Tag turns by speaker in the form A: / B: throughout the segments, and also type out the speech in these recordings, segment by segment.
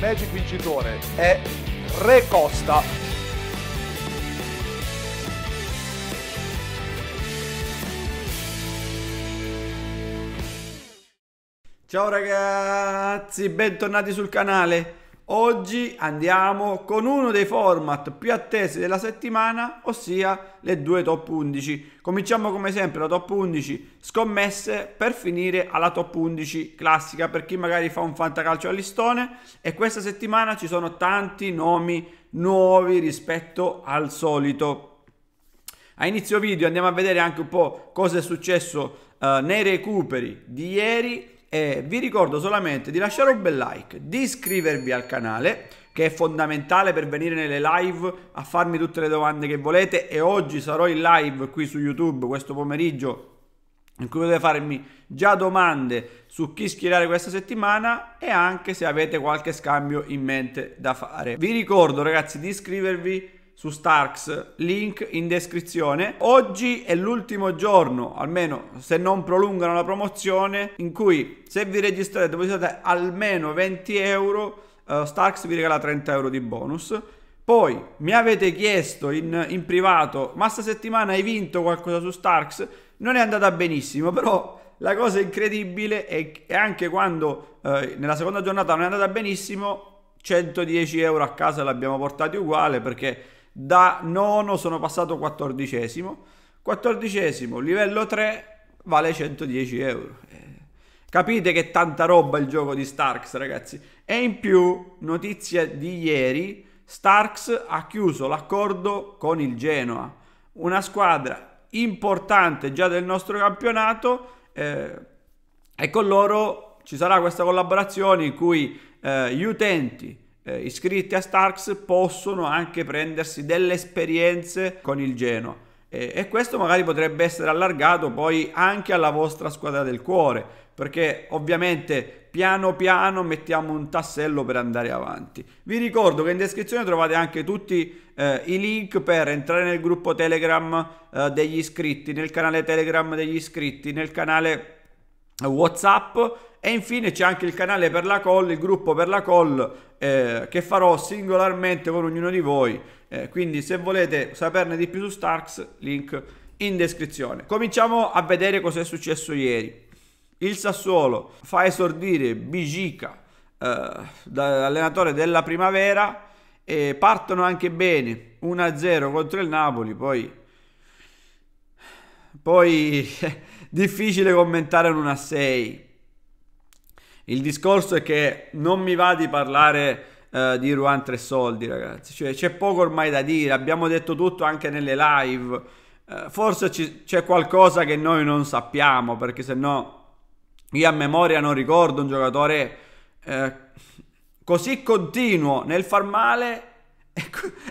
A: Magic vincitore è Re Costa. Ciao ragazzi, bentornati sul canale. Oggi andiamo con uno dei format più attesi della settimana, ossia le due top 11. Cominciamo come sempre la top 11 scommesse per finire alla top 11 classica per chi magari fa un fantacalcio a listone e questa settimana ci sono tanti nomi nuovi rispetto al solito. A inizio video andiamo a vedere anche un po' cosa è successo eh, nei recuperi di ieri e vi ricordo solamente di lasciare un bel like, di iscrivervi al canale che è fondamentale per venire nelle live a farmi tutte le domande che volete e oggi sarò in live qui su YouTube questo pomeriggio in cui potete farmi già domande su chi schierare questa settimana e anche se avete qualche scambio in mente da fare. Vi ricordo ragazzi di iscrivervi su Starks, link in descrizione. Oggi è l'ultimo giorno, almeno se non prolungano la promozione, in cui se vi registrate depositate almeno 20 euro, uh, Starks vi regala 30 euro di bonus. Poi mi avete chiesto in, in privato, ma sta settimana hai vinto qualcosa su Starks? Non è andata benissimo, però la cosa incredibile è che anche quando eh, nella seconda giornata non è andata benissimo, 110 euro a casa l'abbiamo portati uguale perché da nono sono passato quattordicesimo, quattordicesimo livello 3 vale 110 euro. Eh, capite che tanta roba il gioco di Starks ragazzi. E in più, notizia di ieri, Starks ha chiuso l'accordo con il Genoa, una squadra importante già del nostro campionato eh, e con loro ci sarà questa collaborazione in cui eh, gli utenti eh, iscritti a Starks possono anche prendersi delle esperienze con il Genoa e, eh, e questo magari potrebbe essere allargato poi anche alla vostra squadra del cuore perché ovviamente piano piano mettiamo un tassello per andare avanti. Vi ricordo che in descrizione trovate anche tutti eh, i link per entrare nel gruppo Telegram eh, degli iscritti, nel canale Telegram degli iscritti, nel canale eh, WhatsApp e infine c'è anche il canale per la call, il gruppo per la call eh, che farò singolarmente con ognuno di voi. Eh, quindi se volete saperne di più su Starks, link in descrizione. Cominciamo a vedere cosa è successo ieri. Il Sassuolo fa esordire Bigica, eh, dall'allenatore della primavera, e partono anche bene 1-0 contro il Napoli, poi... Poi difficile commentare un 1-6 il discorso è che non mi va di parlare eh, di Ruan Tre Soldi, ragazzi. Cioè, c'è poco ormai da dire, abbiamo detto tutto anche nelle live. Eh, forse ci, c'è qualcosa che noi non sappiamo, perché se no io a memoria non ricordo un giocatore eh, così continuo nel far male e,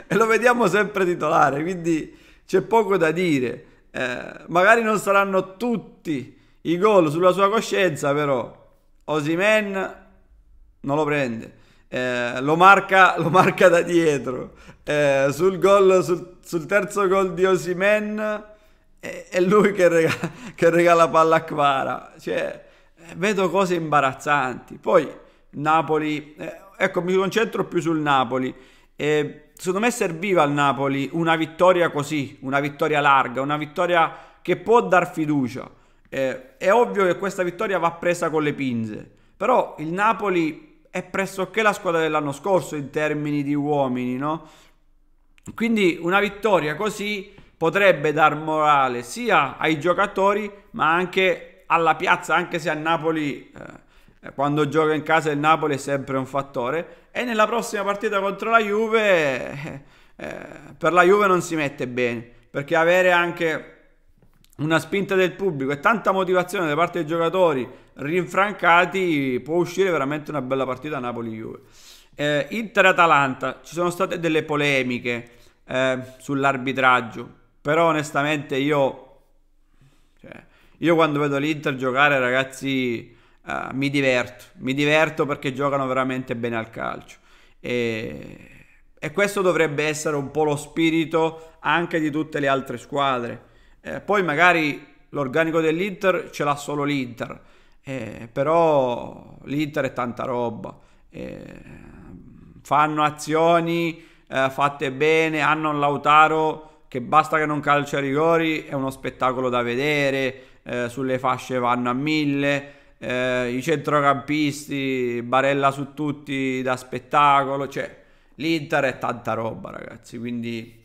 A: e, lo vediamo sempre titolare, quindi c'è poco da dire. Eh, magari non saranno tutti i gol sulla sua coscienza, però Osimen non lo prende. Eh, lo, marca, lo, marca, da dietro. Eh, sul, gol, sul, sul, terzo gol di Osimen è, è, lui che regala, che regala palla a Quara. Cioè, eh, vedo cose imbarazzanti. Poi Napoli, eh, ecco, mi concentro più sul Napoli. Eh, secondo me serviva al Napoli una vittoria così, una vittoria larga, una vittoria che può dar fiducia. Eh, è ovvio che questa vittoria va presa con le pinze, però il Napoli è pressoché la squadra dell'anno scorso in termini di uomini, no? Quindi una vittoria così potrebbe dar morale sia ai giocatori ma anche alla piazza, anche se a Napoli eh, quando gioca in casa il Napoli è sempre un fattore e nella prossima partita contro la Juve eh, eh per la Juve non si mette bene perché avere anche una spinta del pubblico e tanta motivazione da parte dei giocatori rinfrancati può uscire veramente una bella partita a Napoli-Juve. Eh, Inter-Atalanta, ci sono state delle polemiche eh, sull'arbitraggio, però onestamente io, cioè, io quando vedo l'Inter giocare ragazzi eh, mi diverto, mi diverto perché giocano veramente bene al calcio. E, e questo dovrebbe essere un po' lo spirito anche di tutte le altre squadre eh, poi magari l'organico dell'Inter ce l'ha solo l'Inter, eh, però l'Inter è tanta roba. Eh, fanno azioni eh, fatte bene, hanno un Lautaro che basta che non calcia rigori, è uno spettacolo da vedere, eh, sulle fasce vanno a mille. Eh, I centrocampisti, Barella su tutti da spettacolo, cioè l'Inter è tanta roba, ragazzi. Quindi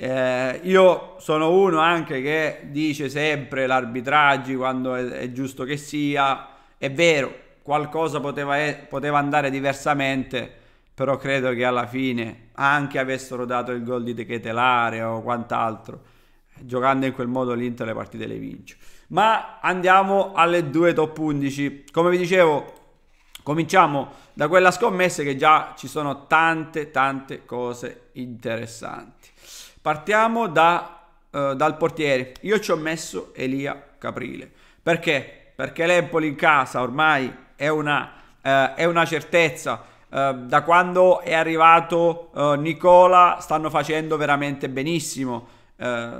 A: eh, io sono uno anche che dice sempre l'arbitraggio quando è, è, giusto che sia, è vero, qualcosa poteva, poteva andare diversamente, però credo che alla fine anche avessero dato il gol di Techetelare o quant'altro, giocando in quel modo l'Inter le partite le vince. Ma andiamo alle due top 11. Come vi dicevo, cominciamo da quella scommessa che già ci sono tante tante cose interessanti. Partiamo da, eh, dal portiere. Io ci ho messo Elia Caprile. Perché? Perché l'Empoli in casa ormai è una, eh, è una certezza. Eh, da quando è arrivato eh, Nicola stanno facendo veramente benissimo. Eh,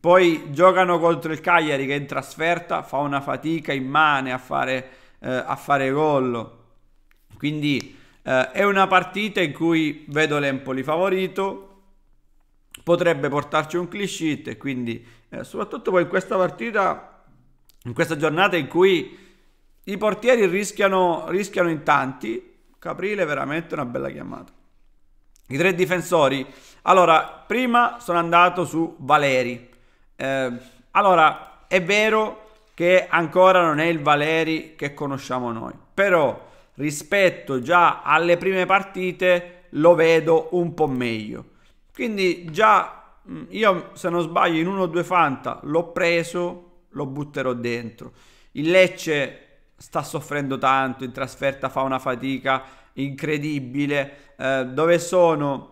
A: poi giocano contro il Cagliari che in trasferta fa una fatica immane a fare, eh, a fare gol. Quindi eh, è una partita in cui vedo l'Empoli favorito, potrebbe portarci un clean e quindi eh, soprattutto poi in questa partita, in questa giornata in cui i portieri rischiano, rischiano in tanti, Caprile veramente una bella chiamata. I tre difensori, allora prima sono andato su Valeri, eh, allora è vero che ancora non è il Valeri che conosciamo noi, però rispetto già alle prime partite lo vedo un po' meglio. Quindi già mm, io se non sbaglio in uno o due Fanta l'ho preso, lo butterò dentro. Il Lecce sta soffrendo tanto, in trasferta fa una fatica incredibile. Eh, dove sono?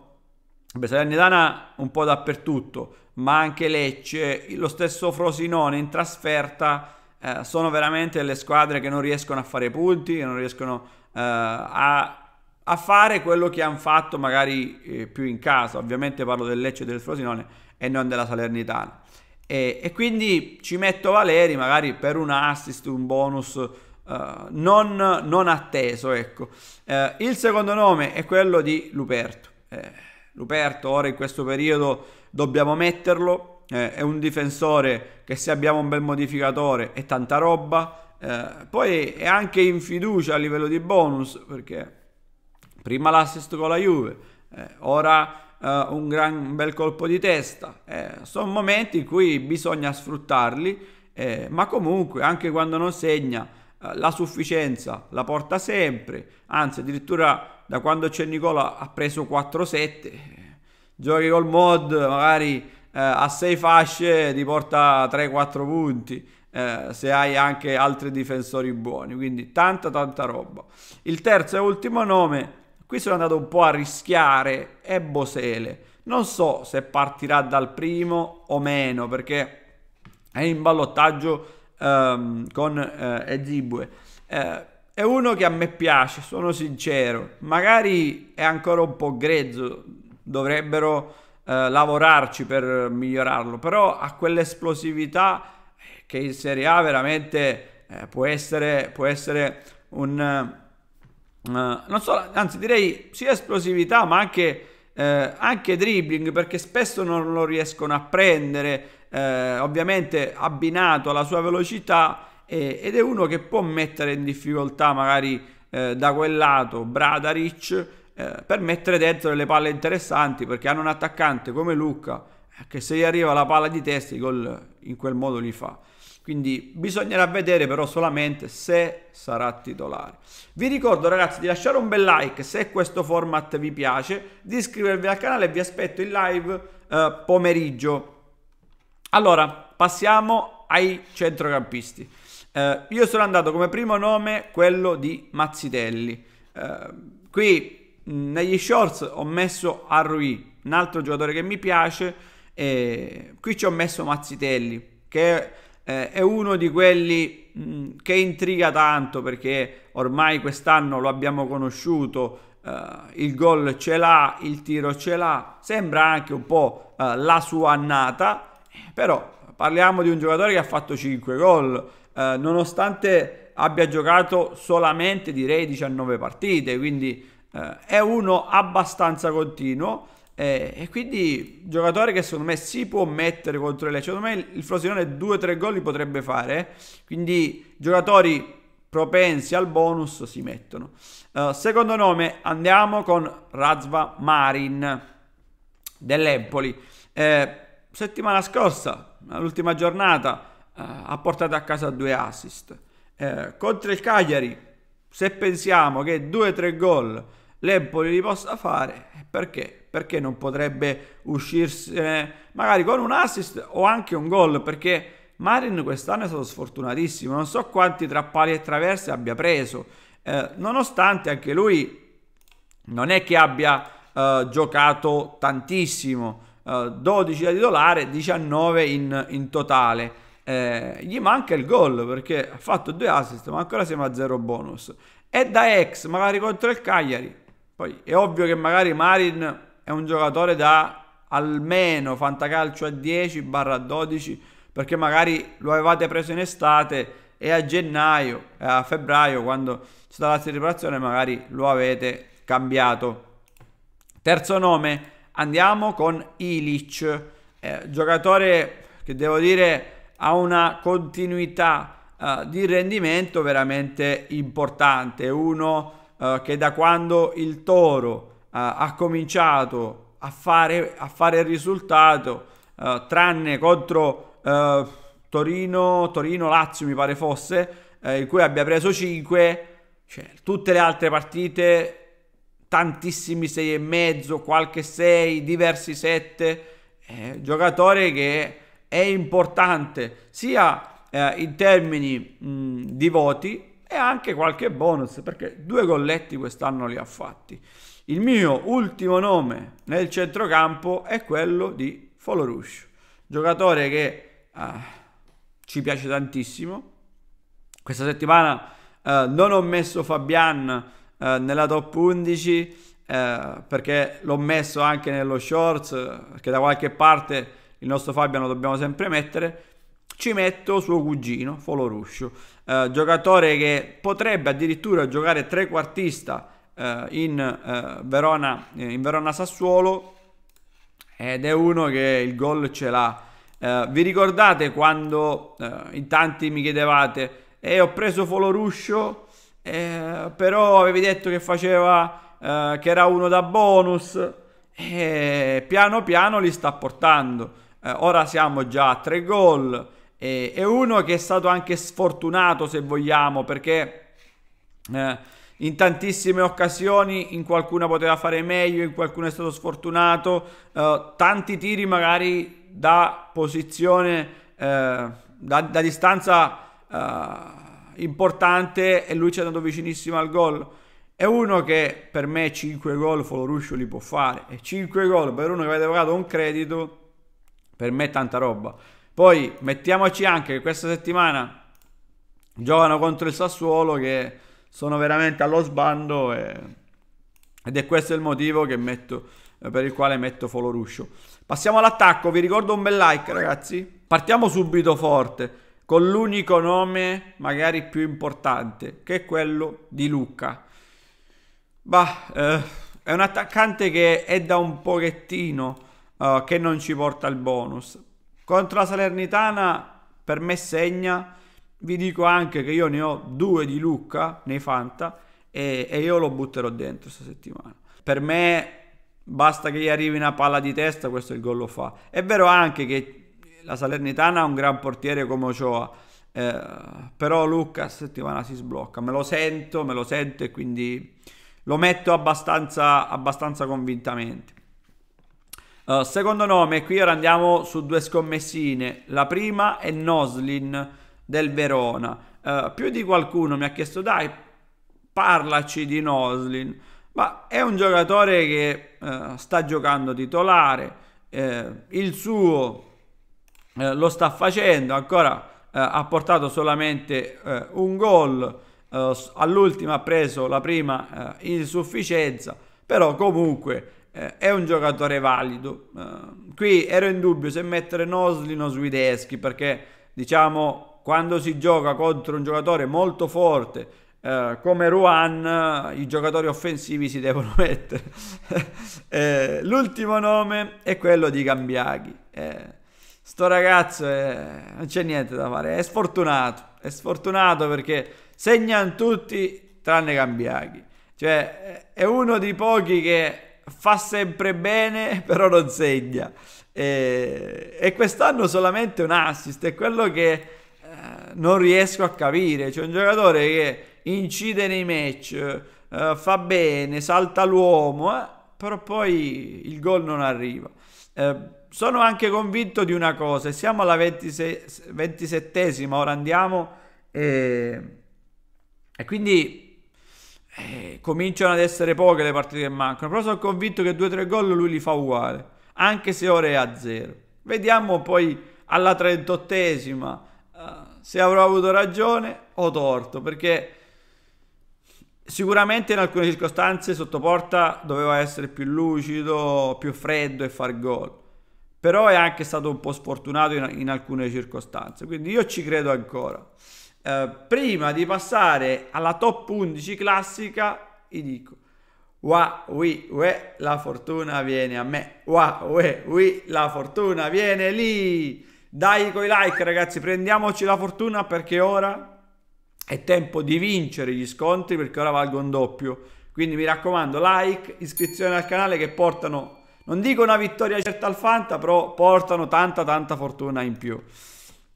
A: Beh, Salernitana un po' dappertutto, ma anche Lecce, lo stesso Frosinone in trasferta eh, sono veramente le squadre che non riescono a fare punti, che non riescono eh, a a fare quello che hanno fatto magari eh, più in casa, ovviamente parlo del Lecce e del Frosinone e non della Salernitana. E, e quindi ci metto Valeri magari per un assist, un bonus eh, non, non, atteso. Ecco. Eh, il secondo nome è quello di Luperto. Eh, Luperto ora in questo periodo dobbiamo metterlo, eh, è un difensore che se abbiamo un bel modificatore è tanta roba, eh, poi è anche in fiducia a livello di bonus perché prima l'assist con la Juve, eh, ora Uh, un gran bel colpo di testa. Eh, sono momenti in cui bisogna sfruttarli, eh, ma comunque anche quando non segna eh, la sufficienza la porta sempre, anzi addirittura da quando c'è Nicola ha preso 4-7, giochi col mod magari eh, a 6 fasce ti porta 3-4 punti. Eh, se hai anche altri difensori buoni quindi tanta tanta roba il terzo e ultimo nome Qui sono andato un po' a rischiare e Bosele. Non so se partirà dal primo o meno perché è in ballottaggio ehm, con eh, Ezibue. Eh, è uno che a me piace, sono sincero. Magari è ancora un po' grezzo, dovrebbero eh, lavorarci per migliorarlo, però ha quell'esplosività eh, che in Serie A veramente eh, può essere, può essere un, eh, non so, anzi direi sia esplosività ma anche, eh, anche dribbling perché spesso non lo riescono a prendere, eh, ovviamente abbinato alla sua velocità eh, ed è uno che può mettere in difficoltà magari eh, da quel lato Bradaric eh, per mettere dentro delle palle interessanti perché hanno un attaccante come Lucca che se gli arriva la palla di testa il gol in quel modo li fa. Quindi bisognerà vedere però solamente se sarà titolare. Vi ricordo ragazzi di lasciare un bel like se questo format vi piace, di iscrivervi al canale e vi aspetto in live eh, pomeriggio. Allora, passiamo ai centrocampisti. Eh, io sono andato come primo nome quello di Mazzitelli. Eh, qui negli shorts ho messo Arrui, un altro giocatore che mi piace, e qui ci ho messo Mazzitelli, che È eh, è uno di quelli mh, mm, che intriga tanto perché ormai quest'anno lo abbiamo conosciuto, eh, il gol ce l'ha, il tiro ce l'ha, sembra anche un po' eh, la sua annata, però parliamo di un giocatore che ha fatto 5 gol, eh, nonostante abbia giocato solamente direi 19 partite, quindi eh, è uno abbastanza continuo eh, e quindi giocatore che secondo me si può mettere contro il Lecce, secondo me il Frosinone 2-3 gol li potrebbe fare, quindi giocatori propensi al bonus si mettono. Uh, secondo nome andiamo con Razva Marin dell'Empoli. Eh, settimana scorsa, l'ultima giornata, eh, ha portato a casa due assist. Eh, contro il Cagliari, se pensiamo che 2-3 gol l'Empoli li possa fare, perché perché non potrebbe uscirsene eh, magari con un assist o anche un gol perché Marin quest'anno è stato sfortunatissimo, non so quanti trappali e traverse abbia preso, eh, nonostante anche lui non è che abbia eh, giocato tantissimo, eh, 12 da titolare, 19 in, in totale. Eh, gli manca il gol perché ha fatto due assist, ma ancora siamo a zero bonus. E da ex, magari contro il Cagliari, poi è ovvio che magari Marin è un giocatore da almeno fantacalcio a 10 barra 12 perché magari lo avevate preso in estate e a gennaio, eh, a febbraio quando c'è stata la separazione magari lo avete cambiato. Terzo nome, andiamo con Ilic, eh, giocatore che devo dire ha una continuità eh, di rendimento veramente importante, uno eh, che da quando il Toro eh, ha cominciato a fare, a fare il risultato, eh, tranne contro eh, Torino, Torino, Lazio mi pare fosse, in cui abbia preso 5, cioè, tutte le altre partite tantissimi 6,5, qualche 6, diversi 7, eh, giocatore che è importante sia eh, in termini mh, di voti e anche qualche bonus perché due golletti quest'anno li ha fatti. Il mio ultimo nome nel centrocampo è quello di Folorush, giocatore che eh, ci piace tantissimo. Questa settimana eh, non ho messo Fabian eh, nella top 11 eh, perché l'ho messo anche nello shorts, eh, perché da qualche parte il nostro Fabian lo dobbiamo sempre mettere ci metto suo cugino Foloruscio, eh, giocatore che potrebbe addirittura giocare trequartista eh, in, eh, Verona, eh, in Verona Sassuolo ed è uno che il gol ce l'ha. Eh, vi ricordate quando eh, in tanti mi chiedevate e ho preso Foloruscio però avevi detto che faceva che era uno da bonus e piano piano li sta portando ora siamo già a tre gol e, e, uno che è stato anche sfortunato, se vogliamo, perché eh, in tantissime occasioni in qualcuna poteva fare meglio, in qualcuno è stato sfortunato, eh, tanti tiri magari da posizione, eh, da, da, distanza eh, importante e lui ci è andato vicinissimo al gol. È uno che per me 5 gol Foloruscio li può fare e 5 gol per uno che avete pagato un credito, per me è tanta roba. Poi mettiamoci anche che questa settimana giocano contro il Sassuolo che sono veramente allo sbando e, ed è questo il motivo metto, eh, per il quale metto Foloruscio. Passiamo all'attacco, vi ricordo un bel like ragazzi. Partiamo subito forte con l'unico nome magari più importante che è quello di Luca. Bah, eh, è un attaccante che è da un pochettino eh, che non ci porta il bonus contro la Salernitana per me segna, vi dico anche che io ne ho due di Lucca nei Fanta e, e io lo butterò dentro questa settimana. Per me basta che gli arrivi una palla di testa, questo il gol lo fa. È vero anche che la Salernitana ha un gran portiere come Ochoa, eh, però Lucca settimana si sblocca, me lo sento, me lo sento e quindi lo metto abbastanza, abbastanza convintamente. Eh, secondo nome, qui ora andiamo su due scommessine. La prima è Noslin del Verona. Uh, più di qualcuno mi ha chiesto, dai, parlaci di Noslin. Ma è un giocatore che uh, sta giocando titolare, il suo lo sta facendo, ancora ha portato solamente un gol, all'ultima ha preso la prima insufficienza, però comunque eh, è un giocatore valido. Uh, qui ero in dubbio se mettere Noslin o Swideschi perché diciamo quando si gioca contro un giocatore molto forte eh, come Ruan i giocatori offensivi si devono mettere. eh, l'ultimo nome è quello di Gambiaghi. Eh, sto ragazzo è... Eh, non c'è niente da fare, è sfortunato, è sfortunato perché segnano tutti tranne Gambiaghi. Cioè, è uno dei pochi che fa sempre bene, però non segna. E, e quest'anno solamente un assist, è quello che eh, non riesco a capire. C'è un giocatore che incide nei match, eh, fa bene, salta l'uomo, eh, però poi il gol non arriva. Eh, sono anche convinto di una cosa, siamo alla 26, 27esima, ora andiamo e, e quindi eh, cominciano ad essere poche le partite che mancano, però sono convinto che 2-3 gol lui li fa uguale, anche se ora è a zero. Vediamo poi alla 38esima uh, eh, se avrò avuto ragione o torto, perché sicuramente in alcune circostanze sotto porta doveva essere più lucido, più freddo e far gol. Però è anche stato un po' sfortunato in, in alcune circostanze, quindi io ci credo ancora. Eh, prima di passare alla top 11 classica, vi dico Wa, wi, we, la fortuna viene a me. Wa, we, wi, la fortuna viene lì. Dai coi like ragazzi, prendiamoci la fortuna perché ora è tempo di vincere gli scontri perché ora valgono doppio. Quindi mi raccomando, like, iscrizione al canale che portano, non dico una vittoria certa al Fanta, però portano tanta tanta fortuna in più.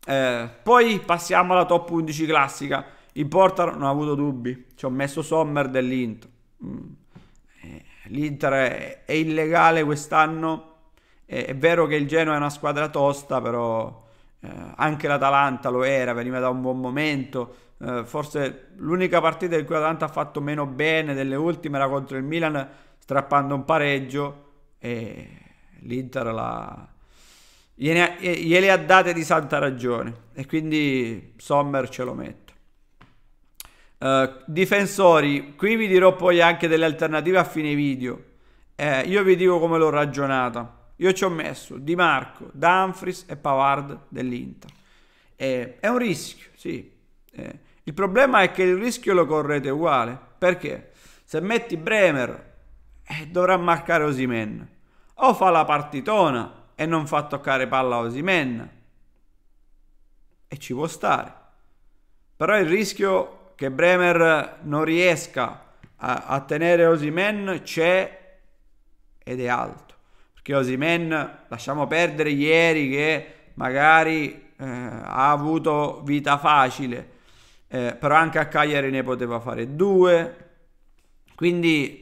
A: Eh, poi passiamo alla top 11 classica. In porta non ho avuto dubbi. Ci ho messo Sommer dell'Inter. Mm. Eh, L'Inter è, è, illegale quest'anno. È, è, vero che il Genoa è una squadra tosta, però eh, anche l'Atalanta lo era, veniva da un buon momento. Eh, forse l'unica partita in cui l'Atalanta ha fatto meno bene delle ultime era contro il Milan, strappando un pareggio. E l'Inter l'ha gliene, gliele ha date di santa ragione e quindi Sommer ce lo mette. Uh, difensori, qui vi dirò poi anche delle alternative a fine video. Eh, io vi dico come l'ho ragionata. Io ci ho messo Di Marco, Danfris e Pavard dell'Inter. Eh, è un rischio, sì. Eh, il problema è che il rischio lo correte uguale. Perché? Se metti Bremer, eh, dovrà marcare Osimen. O fa la partitona e non fa toccare palla a Osimen. E ci può stare. Però il rischio che Bremer non riesca a, a tenere Osimen c'è ed è alto. Perché Osimen, lasciamo perdere ieri che magari eh, ha avuto vita facile, eh, però anche a Cagliari ne poteva fare due. Quindi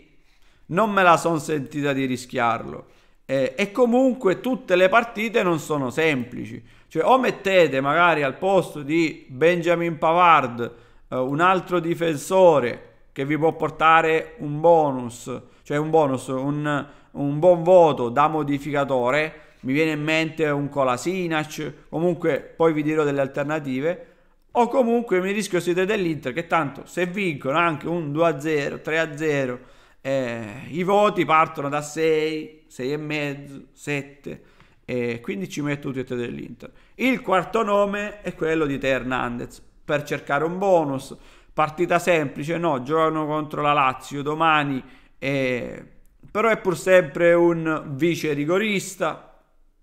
A: non me la son sentita di rischiarlo eh, e comunque tutte le partite non sono semplici. Cioè o mettete magari al posto di Benjamin Pavard eh, un altro difensore che vi può portare un bonus, cioè un bonus, un, un buon voto da modificatore. Mi viene in mente un Colasinac, comunque poi vi dirò delle alternative. O comunque mi rischio siete dell'Inter che tanto se vincono anche un 2-0, 3-0, eh, i voti partono da 6, sei 6,5, 7 e quindi ci metto tutti e tre dell'Inter. Il quarto nome è quello di Te Hernandez per cercare un bonus. Partita semplice, no, giocano contro la Lazio domani, eh, però è pur sempre un vice rigorista,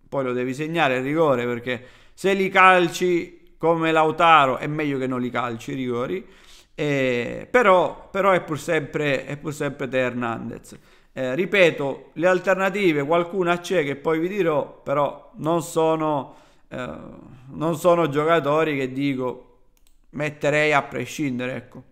A: poi lo devi segnare il rigore perché se li calci come Lautaro è meglio che non li calci i rigori, eh, però, però, è pur sempre, è pur sempre Te Hernandez. Eh, ripeto, le alternative, qualcuna c'è che poi vi dirò, però non sono, eh, non sono giocatori che dico metterei a prescindere. Ecco.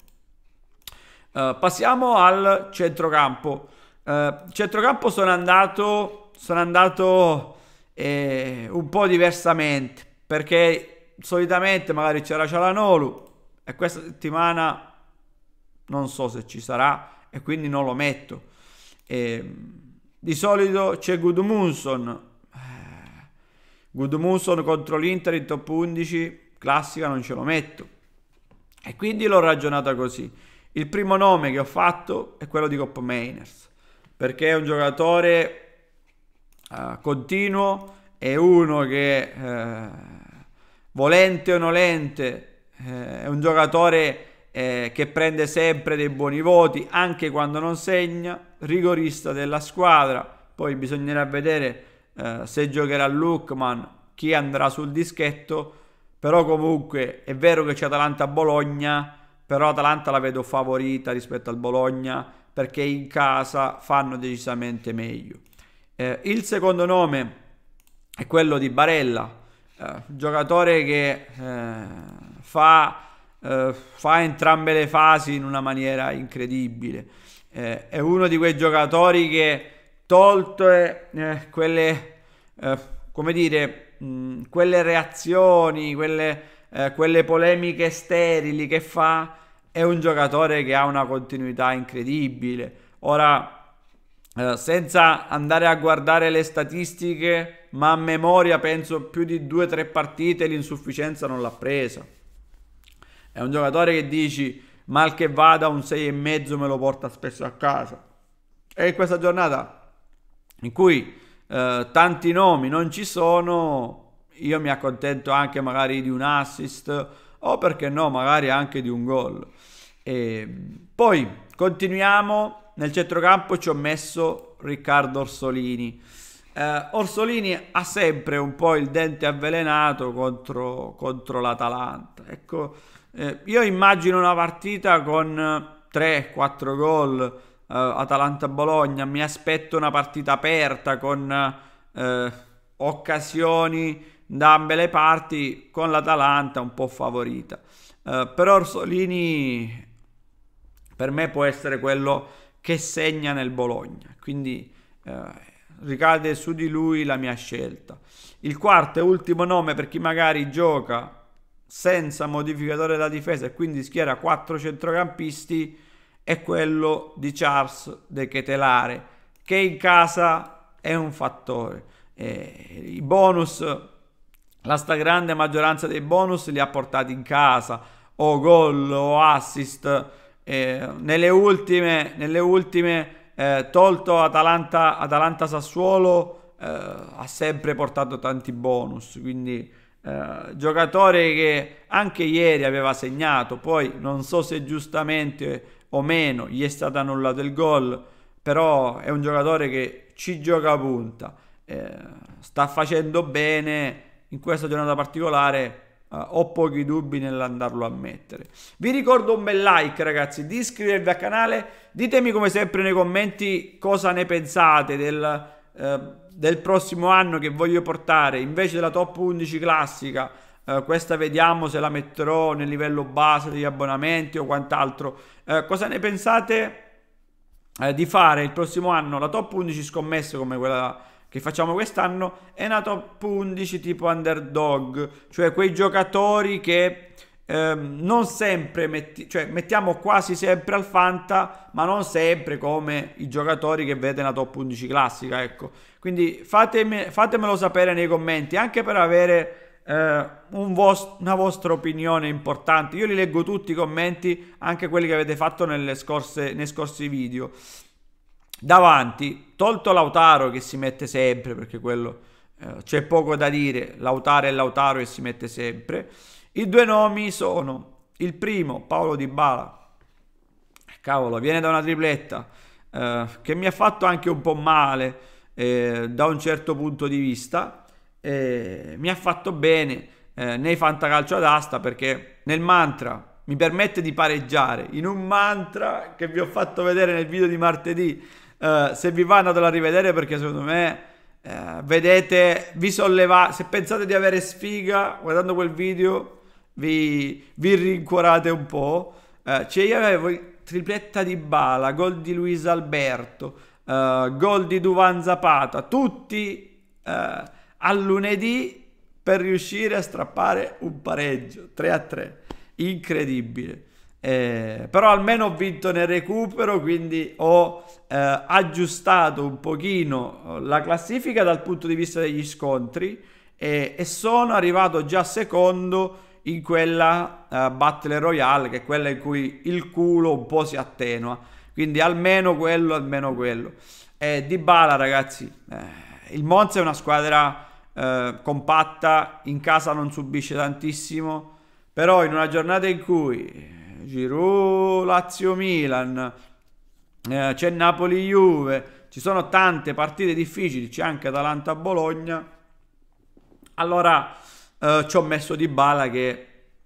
A: Eh, passiamo al centrocampo. Eh, centrocampo sono andato, sono andato eh, un po' diversamente perché solitamente magari c'era Cialanolu e questa settimana non so se ci sarà e quindi non lo metto. E, di solito c'è Gudmundsson. Eh, Gudmundsson contro l'Inter in top 11, classica non ce lo metto. E quindi l'ho ragionata così. Il primo nome che ho fatto è quello di Cop Mainers, perché è un giocatore uh, continuo, è uno che uh, volente o nolente uh, è un giocatore eh, che prende sempre dei buoni voti anche quando non segna, rigorista della squadra, poi bisognerà vedere eh, se giocherà Lukman, chi andrà sul dischetto, però comunque è vero che c'è Atalanta-Bologna, però Atalanta la vedo favorita rispetto al Bologna perché in casa fanno decisamente meglio. Eh, il secondo nome è quello di Barella, eh, giocatore che eh, fa eh, fa entrambe le fasi in una maniera incredibile. Eh, è uno di quei giocatori che tolto eh, eh quelle, eh, come dire, mh, mm, quelle reazioni, quelle, eh, quelle polemiche sterili che fa, è un giocatore che ha una continuità incredibile. Ora, senza andare a guardare le statistiche, ma a memoria penso più di due o tre partite l'insufficienza non l'ha presa. È un giocatore che dici, mal che vada, un 6,5 me lo porta spesso a casa. E in questa giornata in cui eh, tanti nomi non ci sono, io mi accontento anche magari di un assist o perché no, magari anche di un gol. E poi continuiamo. Nel centrocampo ci ho messo Riccardo Orsolini. Eh, Orsolini ha sempre un po' il dente avvelenato contro, contro l'Atalanta. Ecco, eh, io immagino una partita con 3-4 eh, gol eh, Atalanta-Bologna, mi aspetto una partita aperta con eh, occasioni da ambe le parti con l'Atalanta un po' favorita. Eh, però Orsolini per me può essere quello che segna nel Bologna, quindi eh, ricade su di lui la mia scelta. Il quarto e ultimo nome per chi magari gioca senza modificatore della difesa e quindi schiera quattro centrocampisti è quello di Charles De Ketelare che in casa è un fattore eh, i bonus la stragrande maggioranza dei bonus li ha portati in casa o gol o assist eh, nelle ultime, nelle ultime eh, tolto Atalanta, Atalanta Sassuolo eh, ha sempre portato tanti bonus quindi eh, giocatore che anche ieri aveva segnato, poi non so se giustamente o meno gli è stato annullato il gol, però è un giocatore che ci gioca a punta, eh, sta facendo bene in questa giornata particolare. Eh, ho pochi dubbi nell'andarlo a mettere. Vi ricordo un bel like, ragazzi, di iscrivervi al canale. Ditemi come sempre nei commenti cosa ne pensate del eh, del prossimo anno che voglio portare invece della top 11 classica eh, questa vediamo se la metterò nel livello base degli abbonamenti o quant'altro eh, cosa ne pensate eh, di fare il prossimo anno la top 11 scommesse come quella che facciamo quest'anno è una top 11 tipo underdog cioè quei giocatori che ehm, non sempre, metti- cioè mettiamo quasi sempre al Fanta, ma non sempre come i giocatori che vede la top 11 classica, ecco. Quindi fatemi, fatemelo sapere nei commenti, anche per avere... Uh, un vost- una vostra opinione importante. Io li leggo tutti i commenti, anche quelli che avete fatto scorse, nei scorsi video. Davanti, tolto Lautaro che si mette sempre, perché quello uh, c'è poco da dire, Lautaro è Lautaro e si mette sempre. I due nomi sono il primo Paolo Di Bala, eh, cavolo, viene da una tripletta eh, che mi ha fatto anche un po' male eh, da un certo punto di vista, eh, mi ha fatto bene eh, nei fantacalcio ad asta perché nel mantra mi permette di pareggiare in un mantra che vi ho fatto vedere nel video di martedì. Eh, se vi va andatelo a rivedere perché secondo me vedete, vi sollevate, se pensate di avere sfiga guardando quel video vi, vi rincuorate un po'. Uh, eh, cioè io avevo tripletta di Bala, gol di Luis Alberto, uh, gol di Duvan Zapata, tutti uh, eh, a lunedì per riuscire a strappare un pareggio 3 a 3 incredibile eh, però almeno ho vinto nel recupero quindi ho eh, aggiustato un pochino la classifica dal punto di vista degli scontri eh, e sono arrivato già secondo in quella uh, Battle Royale, che è quella in cui il culo un po' si attenua. Quindi almeno quello, almeno quello. E eh, di Bala, ragazzi, eh, il Monza è una squadra eh, compatta, in casa non subisce tantissimo, però in una giornata in cui eh, Giroud, Lazio, Milan, eh, c'è Napoli, Juve, ci sono tante partite difficili, c'è anche Atalanta, Bologna. Allora eh, ci ho messo Di Bala che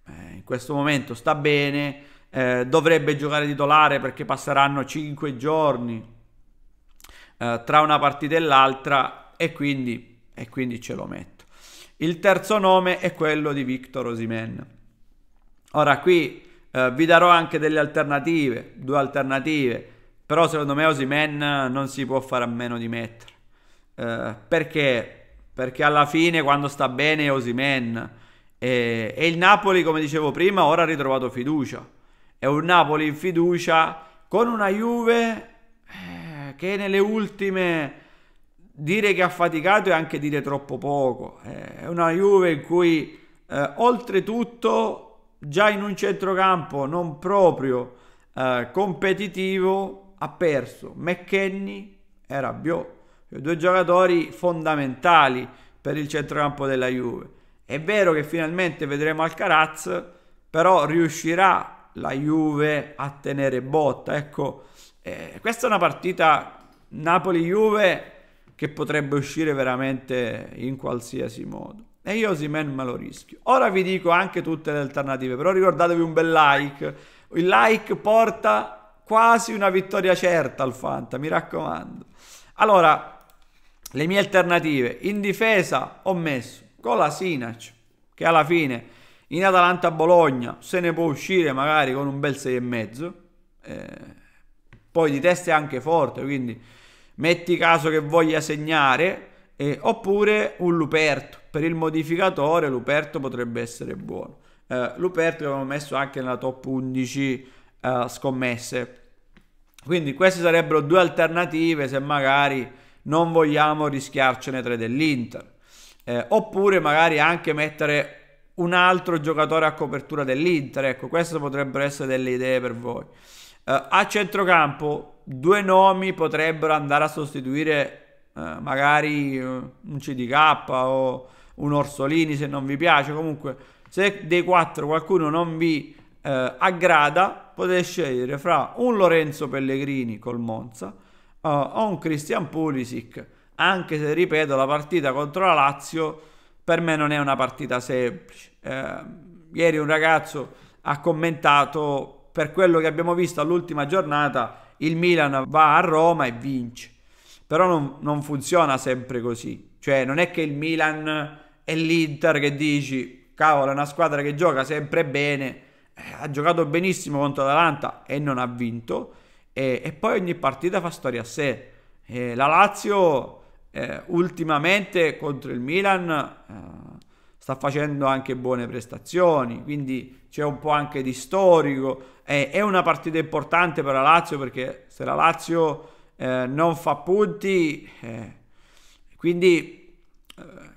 A: eh, in questo momento sta bene, eh, dovrebbe giocare titolare perché passeranno 5 giorni eh, tra una partita e l'altra e quindi, e quindi ce lo metto. Il terzo nome è quello di Victor Osimen. Ora qui eh, vi darò anche delle alternative, due alternative, però secondo me Osimen non si può fare a meno di mettere. perché perché alla fine quando sta bene è Osimen e, eh, e, il Napoli come dicevo prima ora ha ritrovato fiducia è un Napoli in fiducia con una Juve eh, che nelle ultime dire che ha faticato è anche dire troppo poco eh, è una Juve in cui eh, oltretutto già in un centrocampo non proprio competitivo ha perso McKenny e Rabiot due giocatori fondamentali per il centrocampo della Juve. È vero che finalmente vedremo Alcaraz, però riuscirà la Juve a tenere botta. Ecco, eh, questa è una partita Napoli-Juve che potrebbe uscire veramente in qualsiasi modo. E io Simen me lo rischio. Ora vi dico anche tutte le alternative, però ricordatevi un bel like. Il like porta quasi una vittoria certa al Fanta, mi raccomando. Allora, le mie alternative in difesa ho messo Colasinac, che alla fine in Atalanta-Bologna se ne può uscire magari con un bel 6,5. Eh, poi di testa è anche forte, quindi metti caso che voglia segnare, eh, oppure un Luperto. Per il modificatore Luperto potrebbe essere buono. Eh, Luperto che messo anche nella top 11 eh, scommesse. Quindi queste sarebbero due alternative se magari non vogliamo rischiarcene tre dell'Inter. Eh, oppure magari anche mettere un altro giocatore a copertura dell'Inter. Ecco, queste potrebbero essere delle idee per voi. Eh, a centrocampo, due nomi potrebbero andare a sostituire eh, magari eh, un CDK o un Orsolini se non vi piace. Comunque, se dei quattro qualcuno non vi eh, aggrada, potete scegliere fra un Lorenzo Pellegrini col Monza uh, ho un Christian Pulisic, anche se ripeto la partita contro la Lazio per me non è una partita semplice. Eh, ieri un ragazzo ha commentato per quello che abbiamo visto all'ultima giornata il Milan va a Roma e vince. Però non, non funziona sempre così. Cioè non è che il Milan e l'Inter che dici cavolo è una squadra che gioca sempre bene, eh, ha giocato benissimo contro l'Atalanta e non ha vinto e, e poi ogni partita fa storia a sé. E la Lazio eh, ultimamente contro il Milan eh, sta facendo anche buone prestazioni, quindi c'è un po' anche di storico. Eh, è una partita importante per la Lazio perché se la Lazio eh, non fa punti, eh, quindi eh,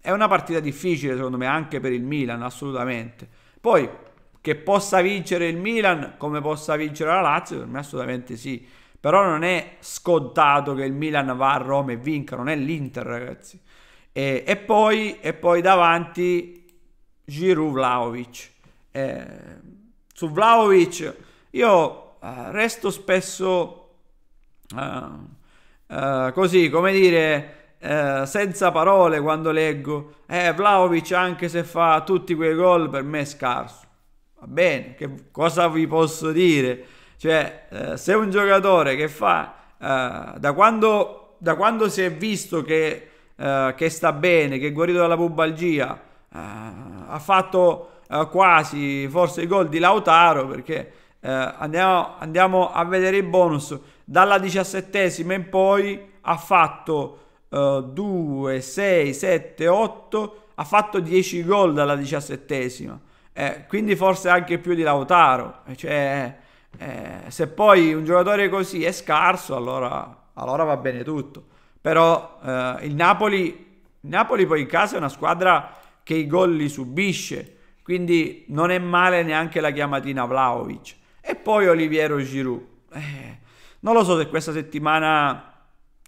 A: è una partita difficile secondo me anche per il Milan, assolutamente. Poi che possa vincere il Milan come possa vincere la Lazio, per me assolutamente sì. Però non è scontato che il Milan va a Roma e vinca, non è l'Inter ragazzi. E, e, poi, e poi, davanti Giroud Vlaovic. Eh, su Vlaovic io eh, resto spesso eh, eh, così, come dire... Eh, senza parole quando leggo eh, Vlaovic anche se fa tutti quei gol per me è scarso Va bene, che cosa vi posso dire? Cioè, eh, se un giocatore che fa, eh, da, quando, da, quando, si è visto che, eh, che, sta bene, che è guarito dalla pubalgia, eh, ha fatto eh, quasi forse i gol di Lautaro, perché eh, andiamo, andiamo, a vedere i bonus, dalla diciassettesima in poi ha fatto 2, 6, 7, 8, ha fatto 10 gol dalla diciassettesima eh, quindi forse anche più di Lautaro. Eh, cioè, eh, se poi un giocatore così è scarso, allora, allora va bene tutto. Però eh, il, Napoli, Napoli poi in casa è una squadra che i gol li subisce, quindi non è male neanche la chiamatina Vlaovic. E poi Oliviero Giroud. Eh, non lo so se questa settimana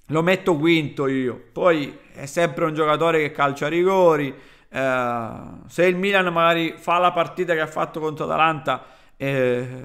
A: lo metto quinto io. Poi è sempre un giocatore che calcia rigori, eh, se il Milan magari fa la partita che ha fatto contro Atalanta,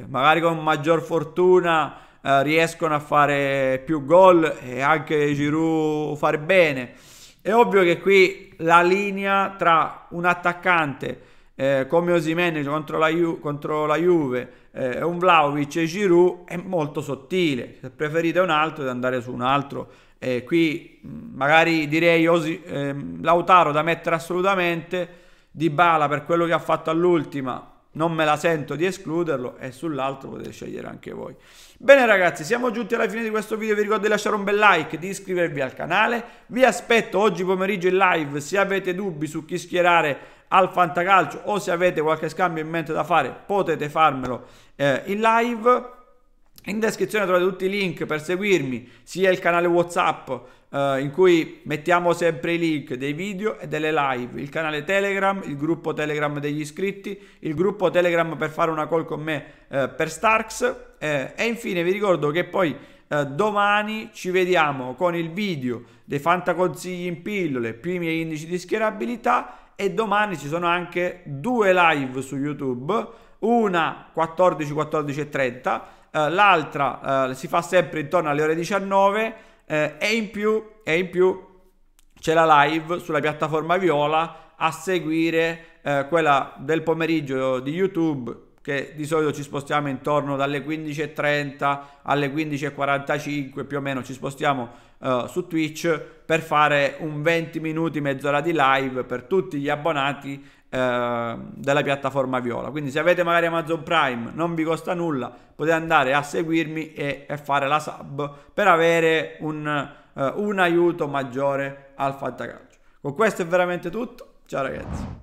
A: magari con maggior fortuna eh, riescono a fare più gol e anche Giroud fare bene. È ovvio che qui la linea tra un attaccante eh, come Osimene contro, la, Ju- contro la Juve eh, un Vlaovic e Giroud è molto sottile. Se preferite un altro, di andare su un altro eh, qui mm, magari direi Osi, ehm, Lautaro da mettere assolutamente, Di Bala per quello che ha fatto all'ultima non me la sento di escluderlo e sull'altro potete scegliere anche voi. Bene ragazzi, siamo giunti alla fine di questo video, vi ricordo di lasciare un bel like, di iscrivervi al canale, vi aspetto oggi pomeriggio in live se avete dubbi su chi schierare al Fantacalcio o se avete qualche scambio in mente da fare potete farmelo eh, in live. In descrizione trovate tutti i link per seguirmi, sia il canale WhatsApp eh, in cui mettiamo sempre i link dei video e delle live, il canale Telegram, il gruppo Telegram degli iscritti, il gruppo Telegram per fare una call con me eh, per Starks eh, e infine vi ricordo che poi eh, domani ci vediamo con il video dei fantaconsigli in pillole più i miei indici di schierabilità e domani ci sono anche due live su YouTube, una 14 14.30 eh, l'altra eh, si fa sempre intorno alle ore 19 eh, e in più, e in più c'è la live sulla piattaforma Viola a seguire eh, quella del pomeriggio di YouTube che di solito ci spostiamo intorno dalle 15.30 alle 15.45 più o meno ci spostiamo uh, su Twitch per fare un 20 minuti, mezz'ora di live per tutti gli abbonati Ehm, della piattaforma Viola. Quindi se avete magari Amazon Prime non vi costa nulla, potete andare a seguirmi e, e fare la sub per avere un, eh, un aiuto maggiore al Fantacalcio. Con questo è veramente tutto, ciao ragazzi.